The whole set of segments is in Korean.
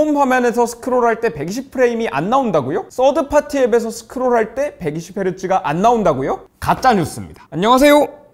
홈 화면에서 스크롤할 때 120프레임이 안 나온다고요? 서드파티 앱에서 스크롤할 때 120Hz가 안 나온다고요? 가짜뉴스입니다. 안녕하세요.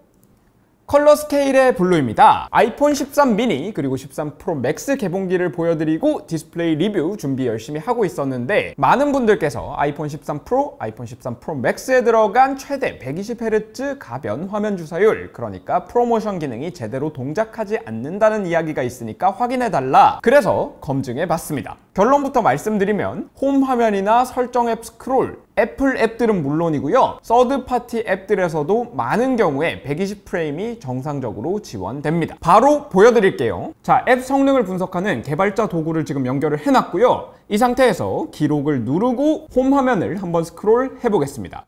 컬러 스케일의 블루입니다. 아이폰 13 미니 그리고 13 프로 맥스 개봉기를 보여드리고 디스플레이 리뷰 준비 열심히 하고 있었는데 많은 분들께서 아이폰 13 프로, 아이폰 13 프로 맥스에 들어간 최대 120Hz 가변 화면 주사율 그러니까 프로모션 기능이 제대로 동작하지 않는다는 이야기가 있으니까 확인해달라 그래서 검증해봤습니다. 결론부터 말씀드리면 홈 화면이나 설정 앱 스크롤, 애플 앱들은 물론이고요. 서드파티 앱들에서도 많은 경우에 120프레임이 정상적으로 지원됩니다. 바로 보여드릴게요. 자, 앱 성능을 분석하는 개발자 도구를 지금 연결을 해놨고요. 이 상태에서 기록을 누르고 홈 화면을 한번 스크롤 해보겠습니다.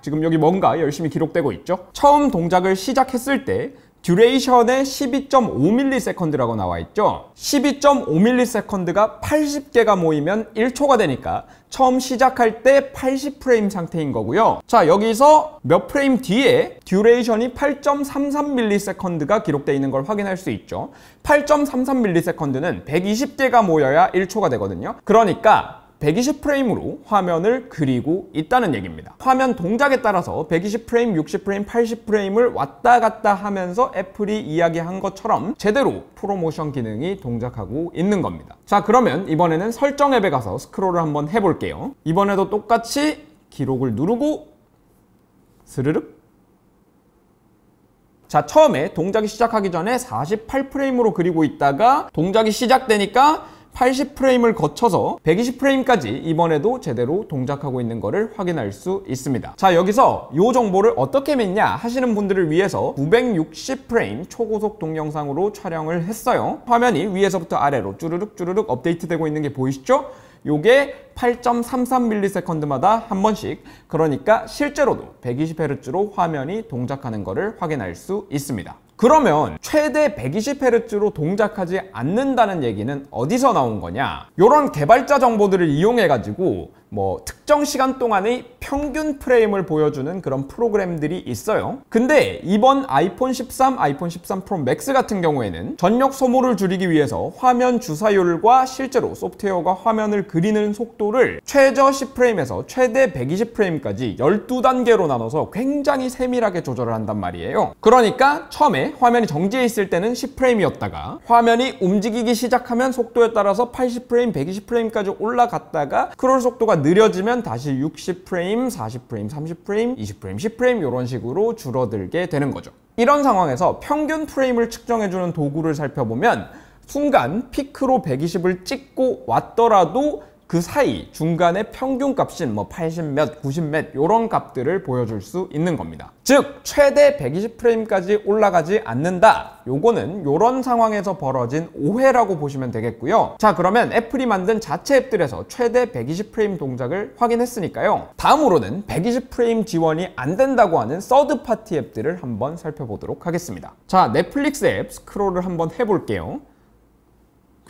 지금 여기 뭔가 열심히 기록되고 있죠? 처음 동작을 시작했을 때 듀레이션에 12.5ms라고 나와 있죠. 12.5ms가 80개가 모이면 1초가 되니까 처음 시작할 때 80프레임 상태인 거고요. 자, 여기서 몇 프레임 뒤에 듀레이션이 8.33ms가 기록되어 있는 걸 확인할 수 있죠. 8.33ms는 120개가 모여야 1초가 되거든요. 그러니까 120프레임으로 화면을 그리고 있다는 얘기입니다. 화면 동작에 따라서 120프레임, 60프레임, 80프레임을 왔다 갔다 하면서 애플이 이야기한 것처럼 제대로 프로모션 기능이 동작하고 있는 겁니다. 자 그러면 이번에는 설정 앱에 가서 스크롤을 한번 해볼게요. 이번에도 똑같이 기록을 누르고 스르륵 자 처음에 동작이 시작하기 전에 48프레임으로 그리고 있다가 동작이 시작되니까 80프레임을 거쳐서 120프레임까지 이번에도 제대로 동작하고 있는 것을 확인할 수 있습니다. 자 여기서 이 정보를 어떻게 믿냐 하시는 분들을 위해서 960프레임 초고속 동영상으로 촬영을 했어요. 화면이 위에서부터 아래로 쭈르륵 쭈르륵 업데이트되고 있는 게 보이시죠? 요게 8.33ms마다 한 번씩 그러니까 실제로도 120Hz로 화면이 동작하는 것을 확인할 수 있습니다. 그러면 최대 120Hz로 동작하지 않는다는 얘기는 어디서 나온 거냐? 이런 개발자 정보들을 이용해가지고 뭐 특정 시간 동안의 평균 프레임을 보여주는 그런 프로그램들이 있어요 근데 이번 아이폰 13, 아이폰 13 프로 맥스 같은 경우에는 전력 소모를 줄이기 위해서 화면 주사율과 실제로 소프트웨어가 화면을 그리는 속도를 최저 10프레임에서 최대 120프레임까지 12단계로 나눠서 굉장히 세밀하게 조절을 한단 말이에요 그러니까 처음에 화면이 정지해 있을 때는 10프레임이었다가 화면이 움직이기 시작하면 속도에 따라서 80프레임, 120프레임까지 올라갔다가 크롤 속도가 느려지면 다시 60프레임, 40프레임, 30프레임, 20프레임, 10프레임 이런 식으로 줄어들게 되는 거죠. 이런 상황에서 평균 프레임을 측정해주는 도구를 살펴보면 순간 피크로 120을 찍고 왔더라도 그 사이 중간의 평균 값인 뭐 80몇, 90 몇 이런 값들을 보여줄 수 있는 겁니다. 즉 최대 120프레임까지 올라가지 않는다. 요거는 요런 상황에서 벌어진 오해라고 보시면 되겠고요. 자 그러면 애플이 만든 자체 앱들에서 최대 120프레임 동작을 확인했으니까요. 다음으로는 120프레임 지원이 안 된다고 하는 서드파티 앱들을 한번 살펴보도록 하겠습니다. 자 넷플릭스 앱 스크롤을 한번 해볼게요.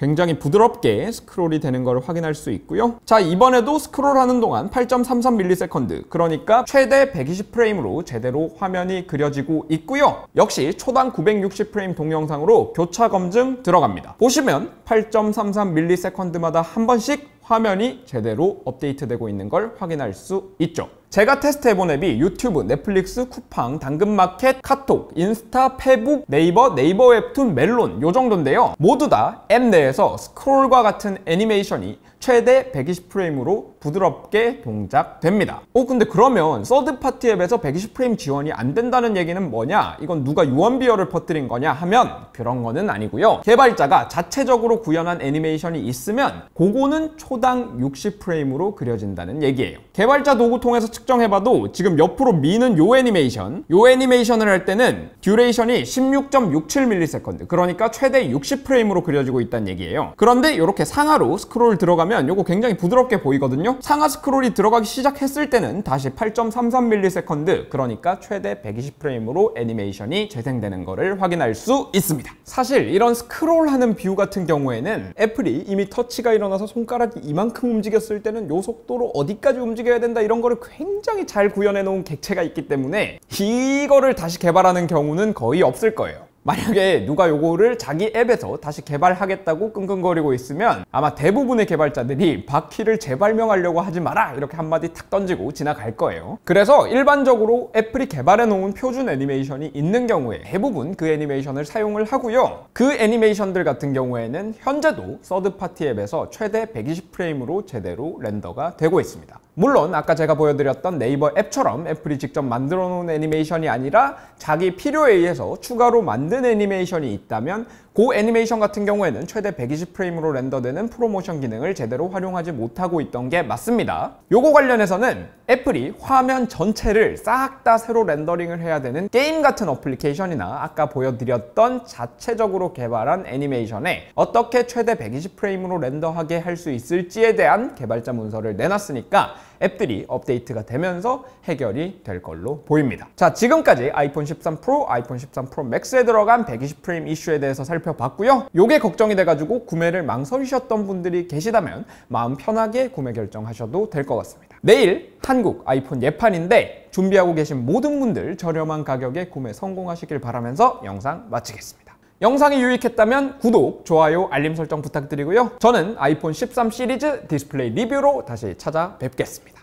굉장히 부드럽게 스크롤이 되는 걸 확인할 수 있고요. 자, 이번에도 스크롤하는 동안 8.33ms 그러니까 최대 120프레임으로 제대로 화면이 그려지고 있고요. 역시 초당 960프레임 동영상으로 교차 검증 들어갑니다. 보시면 8.33ms마다 한 번씩 화면이 제대로 업데이트되고 있는 걸 확인할 수 있죠. 제가 테스트해본 앱이 유튜브, 넷플릭스, 쿠팡, 당근마켓, 카톡, 인스타, 페북, 네이버, 네이버 웹툰, 멜론 요 정도인데요. 모두 다 앱 내에서 스크롤과 같은 애니메이션이 최대 120프레임으로 부드럽게 동작됩니다. 어 근데 그러면 서드파티 앱에서 120프레임 지원이 안 된다는 얘기는 뭐냐? 이건 누가 유언비어를 퍼뜨린 거냐 하면 그런 거는 아니고요. 개발자가 자체적으로 구현한 애니메이션이 있으면 그거는 초당 60프레임으로 그려진다는 얘기예요. 개발자 도구 통해서 측정해봐도 지금 옆으로 미는 요 애니메이션 요 애니메이션을 할 때는 듀레이션이 16.67ms 그러니까 최대 60프레임으로 그려지고 있다는 얘기예요. 그런데 이렇게 상하로 스크롤 들어가면 보면 요거 굉장히 부드럽게 보이거든요. 상하 스크롤이 들어가기 시작했을 때는 다시 8.33ms 그러니까 최대 120프레임으로 애니메이션이 재생되는 것을 확인할 수 있습니다. 사실 이런 스크롤하는 뷰 같은 경우에는 애플이 이미 터치가 일어나서 손가락이 이만큼 움직였을 때는 요 속도로 어디까지 움직여야 된다 이런 거를 굉장히 잘 구현해 놓은 객체가 있기 때문에 이거를 다시 개발하는 경우는 거의 없을 거예요. 만약에 누가 요거를 자기 앱에서 다시 개발하겠다고 끙끙거리고 있으면 아마 대부분의 개발자들이 바퀴를 재발명하려고 하지 마라 이렇게 한마디 탁 던지고 지나갈 거예요 그래서 일반적으로 애플이 개발해 놓은 표준 애니메이션이 있는 경우에 대부분 그 애니메이션을 사용을 하고요 그 애니메이션들 같은 경우에는 현재도 서드파티 앱에서 최대 120프레임으로 제대로 렌더가 되고 있습니다 물론 아까 제가 보여드렸던 네이버 앱처럼 애플이 직접 만들어 놓은 애니메이션이 아니라 자기 필요에 의해서 추가로 만든 애니메이션이 있다면 고 애니메이션 같은 경우에는 최대 120프레임으로 렌더되는 프로모션 기능을 제대로 활용하지 못하고 있던 게 맞습니다. 요거 관련해서는 애플이 화면 전체를 싹 다 새로 렌더링을 해야 되는 게임 같은 어플리케이션이나 아까 보여드렸던 자체적으로 개발한 애니메이션에 어떻게 최대 120프레임으로 렌더하게 할 수 있을지에 대한 개발자 문서를 내놨으니까 앱들이 업데이트가 되면서 해결이 될 걸로 보입니다. 자 지금까지 아이폰 13 프로, 아이폰 13 프로 맥스에 들어간 120프레임 이슈에 대해서 살펴봤습니다. 살펴봤고요. 요게 걱정이 돼가지고 구매를 망설이셨던 분들이 계시다면 마음 편하게 구매 결정하셔도 될 것 같습니다. 내일 한국 아이폰 예판인데 준비하고 계신 모든 분들 저렴한 가격에 구매 성공하시길 바라면서 영상 마치겠습니다. 영상이 유익했다면 구독, 좋아요, 알림 설정 부탁드리고요. 저는 아이폰 13 시리즈 디스플레이 리뷰로 다시 찾아뵙겠습니다.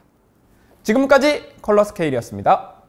지금까지 컬러 스케일이었습니다.